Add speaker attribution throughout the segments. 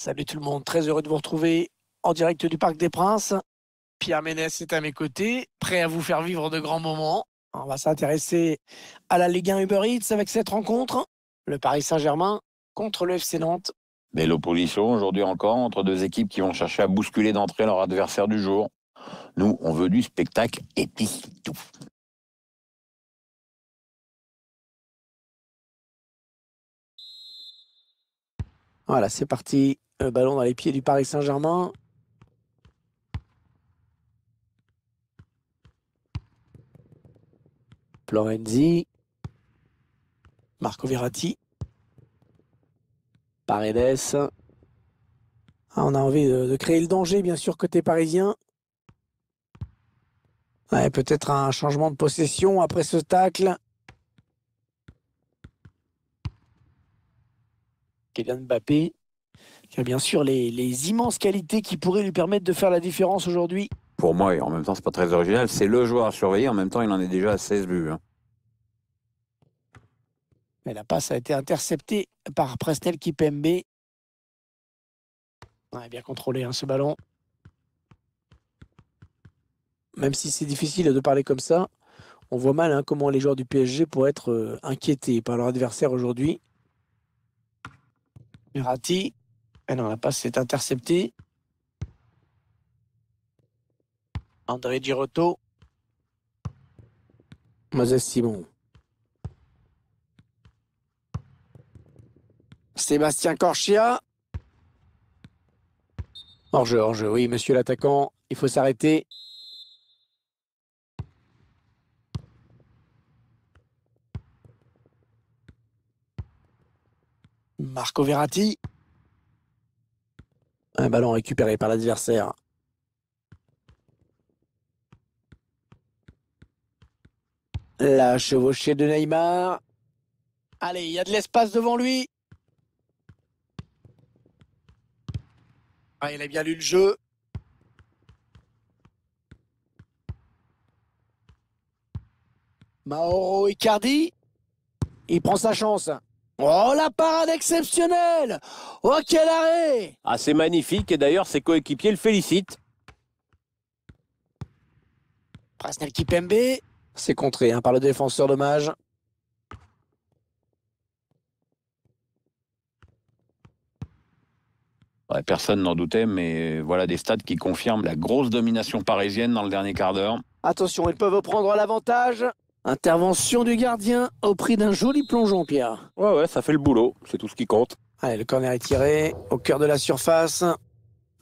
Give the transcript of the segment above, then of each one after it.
Speaker 1: Salut tout le monde, très heureux de vous retrouver en direct du Parc des Princes. Pierre Ménès est à mes côtés, prêt à vous faire vivre de grands moments. On va s'intéresser à la Ligue 1 Uber Eats avec cette rencontre. Le Paris Saint-Germain contre le FC Nantes.
Speaker 2: Belle opposition aujourd'hui encore entre deux équipes qui vont chercher à bousculer d'entrée leur adversaire du jour. Nous, on veut du spectacle
Speaker 1: et tout. Voilà, c'est parti. Le euh, ballon dans les pieds du Paris Saint-Germain. Florenzi. Marco Verratti. Paredes. Ah, on a envie de, créer le danger, bien sûr, côté parisien. Peut-être un changement de possession après ce tacle. Kylian Mbappé. Euh, bien sûr les, immenses qualités qui pourraient lui permettre de faire la différence aujourd'hui
Speaker 2: Pour moi, et en même temps, c'est pas très original, c'est le joueur à surveiller. En même temps, il en est déjà à 16 buts.
Speaker 1: Mais hein. la passe a été interceptée par Prestel Kipembe. PMB. bien contrôlé hein, ce ballon. Même si c'est difficile de parler comme ça, on voit mal hein, comment les joueurs du PSG pourraient être euh, inquiétés par leur adversaire aujourd'hui. Murati. Elle eh non, la passe est interceptée. André Girotto. Moses Simon. Sébastien Corchia. Orge, orge, Oui, monsieur l'attaquant, il faut s'arrêter. Marco Verratti. Un ballon récupéré par l'adversaire. La chevauchée de Neymar. Allez, il y a de l'espace devant lui. Ah, il a bien lu le jeu. Mauro Icardi. Il prend sa chance. Oh, la parade exceptionnelle Oh, quel arrêt
Speaker 2: Ah, c'est magnifique, et d'ailleurs, ses coéquipiers le félicitent.
Speaker 1: Presnel Kipembe, c'est contré hein, par le défenseur dommage.
Speaker 2: personne n'en doutait, mais voilà des stats qui confirment la grosse domination parisienne dans le dernier quart d'heure.
Speaker 1: Attention, ils peuvent prendre l'avantage. Intervention du gardien au prix d'un joli plongeon, Pierre. Ouais, ouais, ça fait le boulot. C'est tout ce qui compte. Allez, le corner est tiré au cœur de la surface.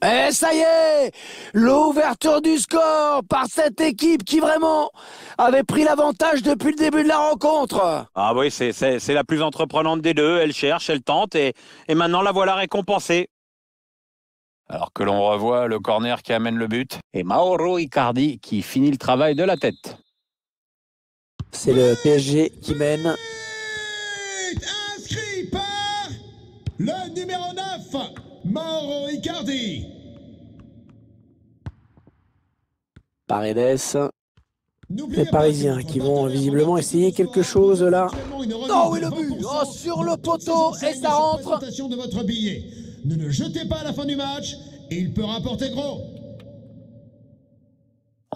Speaker 1: Et ça y est L'ouverture du score par cette équipe qui vraiment avait pris l'avantage depuis le début de la rencontre.
Speaker 2: Ah oui, c'est la plus entreprenante des deux. Elle cherche, elle tente et, et maintenant la voilà récompensée. Alors que l'on revoit le corner qui amène le but et Mauro Icardi qui finit le travail de
Speaker 1: la tête. C'est le PSG qui mène. Inscrit par le numéro 9, Mauro Icardi. Paredes. Les Parisiens qui vont visiblement essayer quelque chose là. Oh oui, le but oh, Sur le poteau et ça rentre de votre billet. Ne le jetez pas à la fin du match il peut rapporter gros.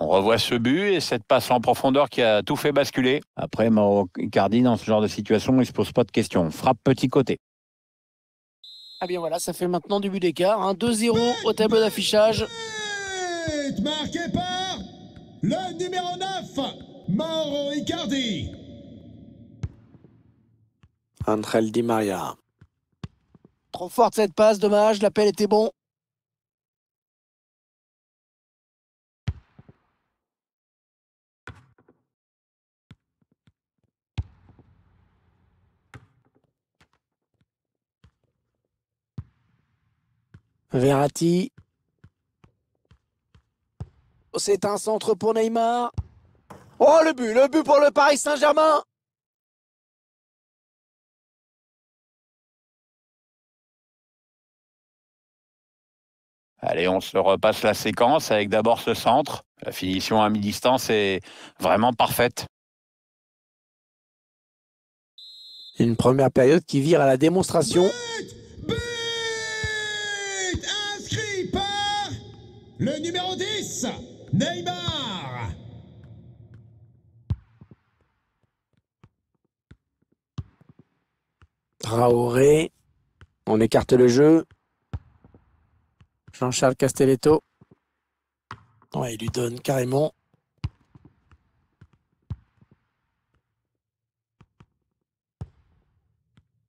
Speaker 2: On revoit ce but et cette passe en profondeur qui a tout fait basculer. Après, Mauro Icardi, dans ce genre de situation, il se pose pas de questions. Frappe petit côté.
Speaker 1: Ah bien voilà, ça fait maintenant du but d'écart. 2-0 hein. au tableau d'affichage. Marqué par le numéro 9, Mauro Icardi. Angel Di Maria. Trop forte cette passe, dommage, l'appel était bon. Verratti. Oh, c'est un centre pour Neymar. Oh, le but, le but pour le Paris Saint-Germain. Allez, on se repasse la séquence avec d'abord ce centre. La finition à mi-distance est
Speaker 2: vraiment parfaite.
Speaker 1: Une première période qui vire à la démonstration. le numéro 10, Neymar. Traoré, on écarte le jeu. Jean-Charles Castelletto. Ouais, il lui donne carrément.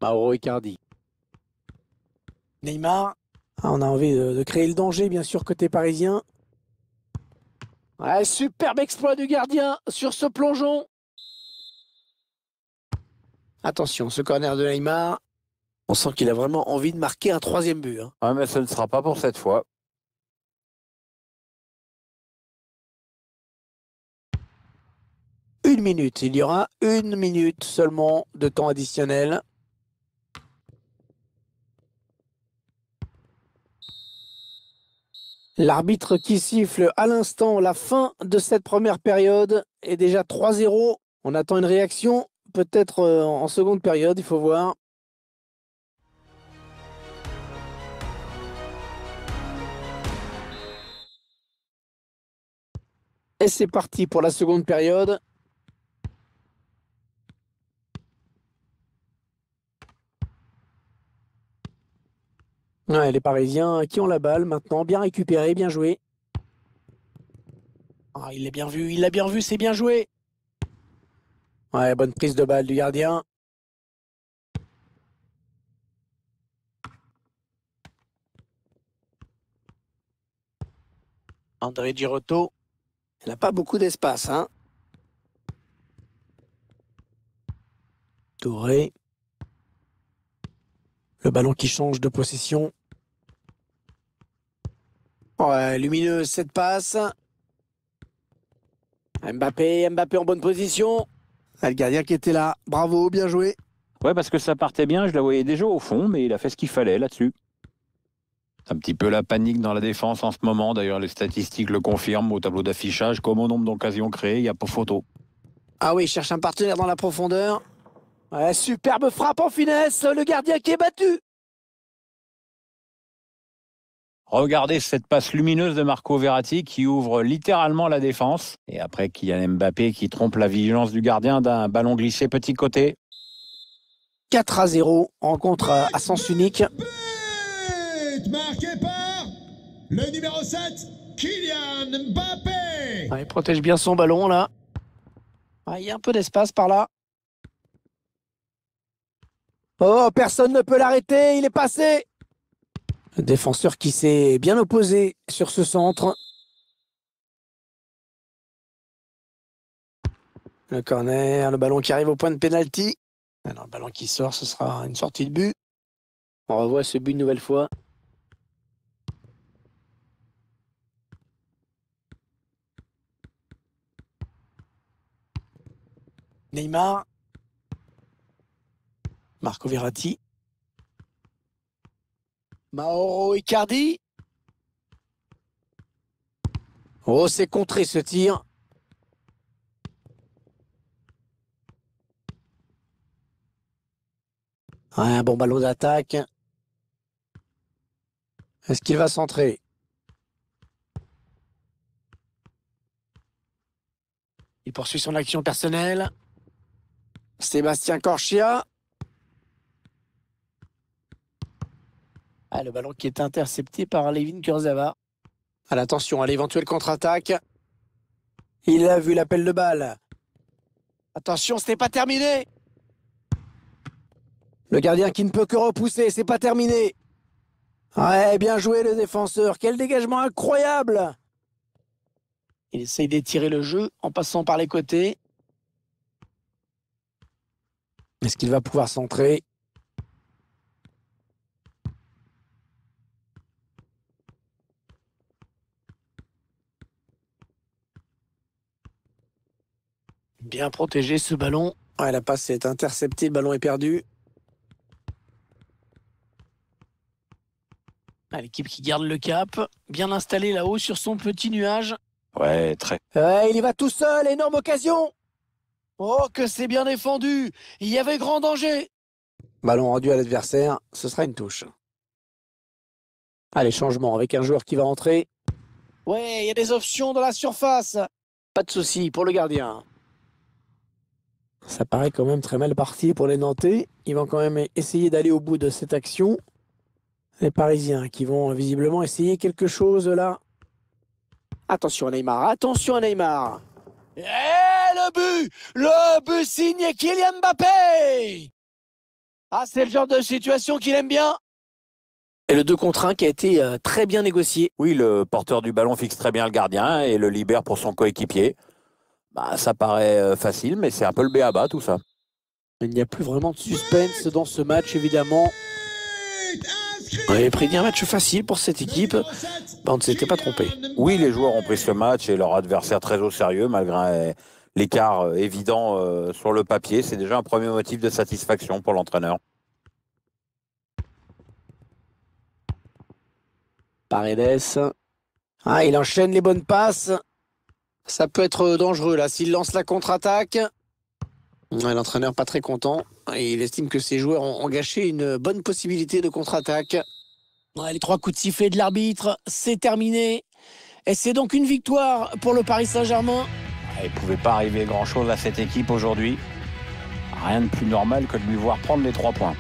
Speaker 1: Mauro Icardi. Neymar. Ah, on a envie de, créer le danger, bien sûr, côté parisien. superbe exploit du gardien sur ce plongeon. Attention, ce corner de Neymar. On sent qu'il a vraiment envie de marquer un troisième but. Hein. mais ce ne sera pas pour cette fois. Une minute. Il y aura une minute seulement de temps additionnel. L'arbitre qui siffle à l'instant la fin de cette première période est déjà 3-0. On attend une réaction, peut-être euh, en seconde période, il faut voir. Et c'est parti pour la seconde période. Ouais, les Parisiens qui ont la balle maintenant, bien récupéré, bien joué. Ah, il l'a bien vu, il l'a bien vu, c'est bien joué. Ouais, bonne prise de balle du gardien. André Girotto, il n'a pas beaucoup d'espace. Hein Touré. Le ballon qui change de possession. Ouais, lumineuse cette passe. Mbappé, Mbappé en bonne position. le gardien qui était là. Bravo, bien joué. Ouais, parce que
Speaker 2: ça partait bien, je la voyais déjà au fond, mais il a fait ce qu'il fallait là-dessus. Un petit peu la panique dans la défense en ce moment. D'ailleurs, les statistiques le confirment au tableau d'affichage. Comme au nombre d'occasions créées, il n'y a pas photo.
Speaker 1: Ah oui, il cherche un partenaire dans la profondeur. Ouais, superbe frappe en finesse, le gardien qui est battu.
Speaker 2: Regardez cette passe lumineuse de Marco Verratti qui ouvre littéralement la défense. Et après Kylian Mbappé qui trompe la vigilance du gardien d'un ballon glissé petit côté.
Speaker 1: 4 à 0, rencontre à sens unique. marqué par le numéro 7, Kylian Mbappé. il protège bien son ballon là. il y a un peu d'espace par là. Oh, personne ne peut l'arrêter, il est passé Défenseur qui s'est bien opposé sur ce centre. Le corner, le ballon qui arrive au point de pénalty. Alors, le ballon qui sort, ce sera une sortie de but. On revoit ce but une nouvelle fois. Neymar. Marco Verratti. Mauro Icardi. Oh, c'est contré ce tir. Un bon ballon d'attaque. Est-ce qu'il va centrer Il poursuit son action personnelle. Sébastien Corchia. Ah, le ballon qui est intercepté par Levin Kurzava. Ah, Attention à l'éventuelle contre-attaque. Il a vu l'appel de balle. Attention, ce n'est pas terminé. Le gardien qui ne peut que repousser, c'est pas terminé. Ouais, bien joué le défenseur. Quel dégagement incroyable. Il essaye d'étirer le jeu en passant par les côtés. Est-ce qu'il va pouvoir centrer bien protégé ce ballon. Ouais, la passe est interceptée, le ballon est perdu. Ah, l'équipe qui garde le cap, bien installée là-haut sur son petit nuage. Ouais, très. Ouais, il y va tout seul, énorme occasion. Oh, que c'est bien défendu. Il y avait grand danger. Ballon rendu à l'adversaire, ce sera une touche. Allez, changement avec un joueur qui va entrer. Ouais, il y a des options dans la surface. Pas de souci pour le gardien. Ça paraît quand même très mal parti pour les Nantais. Ils vont quand même essayer d'aller au bout de cette action. Les Parisiens qui vont visiblement essayer quelque chose là. Attention Neymar, attention Neymar. Et eh, le but Le but signé Kylian Mbappé Ah, c'est le genre de situation qu'il aime bien. Et le 2 contre 1 qui a été euh, très bien
Speaker 2: négocié. Oui, le porteur du ballon fixe très bien le gardien et le libère pour son coéquipier. Bah, ça paraît euh, facile, mais c'est un peu le béaba tout ça.
Speaker 1: Il n'y a plus vraiment de suspense dans ce match, évidemment. On avait pris un match facile pour cette équipe, bah, on ne s'était pas trompé.
Speaker 2: Oui, les joueurs ont pris ce match et leur adversaire très au sérieux, malgré euh, l'écart euh, évident sur le papier. C'est déjà un premier motif de satisfaction pour l'entraîneur.
Speaker 1: Paredes. Ah, il enchaîne les bonnes passes. Ça peut être dangereux là. S'il lance la contre-attaque, l'entraîneur pas très content. il estime que ses joueurs ont gâché une bonne possibilité de contre-attaque. les trois coups de sifflet de l'arbitre, c'est terminé. Et c'est donc une victoire pour le Paris Saint-Germain. Ah, il ne pouvait
Speaker 2: pas arriver grand-chose à cette équipe aujourd'hui. Rien de plus normal que de lui voir prendre les trois points.